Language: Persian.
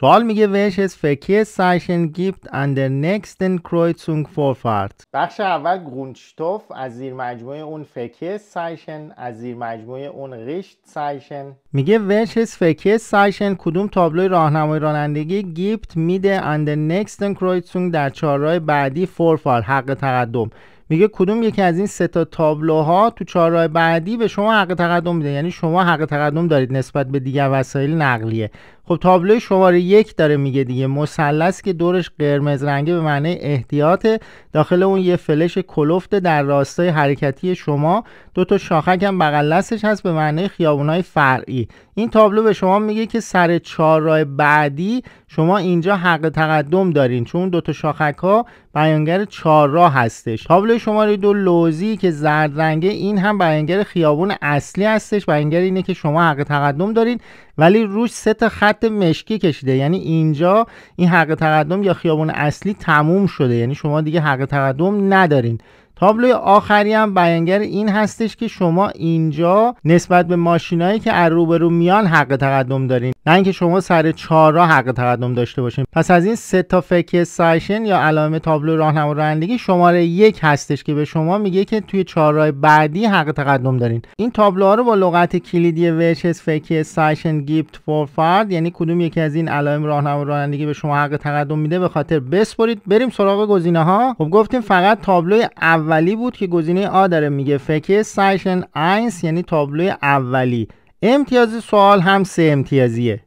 سوال میگه ویش از فکر سایشن گیفت اندر نیکستن کروی فورفارت بخش اول گونشتوف از زیر مجموعه اون فکر سایشن از زیر مجموعه اون ریشت سایشن میگه ویش از فکر سایشن کدوم تابلوی راهنمای رانندگی گیفت میده اندر نیکستن کروی در چهار بعدی فورفارت حق تقدم میگه کدوم یکی از این سه تا تابلوها تو راه بعدی به شما حق تقدم میده یعنی شما حق تقدم دارید نسبت به دیگر وسایل نقلیه خب تابلو شماره یک داره میگه دیگه مثلث که دورش قرمز رنگه به معنی احتیاط داخل اون یه فلش کلفت در راستای حرکتی شما دو تا شاخک هم بغل دستش هست به معنی خیابونای فرعی این تابلو به شما میگه که سر راه بعدی شما اینجا حق تقدم دارین چون دو تا شاخک ها بیانگر راه هستش تابلو شماره دو لوزی که زرد رنگه این هم بیانگر خیابون اصلی هستش بیانگر اینه که شما حق تقدم دارین ولی روش سه تا خط مشکی کشیده یعنی اینجا این حق تقدم یا خیابون اصلی تموم شده یعنی شما دیگه حق تقدم ندارین تابلوی آخری هم بیانگر این هستش که شما اینجا نسبت به ماشینایی که از روبرو میان حق تقدم دارین نه اینکه شما سر چهار را حق تقدم داشته باشین پس از این سه تا فکر سایشن یا علامه تابلو راهنما رانندگی شماره یک هستش که به شما میگه که توی راه بعدی حق تقدم دارین این تابلوها رو با لغت کلیدی ورچس فکر سایشن گیفت فور فارد یعنی کدوم یکی از این علائم راهنما رانندگی به شما حق تقدم میده به خاطر بسپرید بریم سراغ گزینه ها خب گفتیم فقط تابلوی اولی بود که گزینه آ داره میگه فکه سایشن اینس یعنی تابلو اولی امتیاز سوال هم سه امتیازیه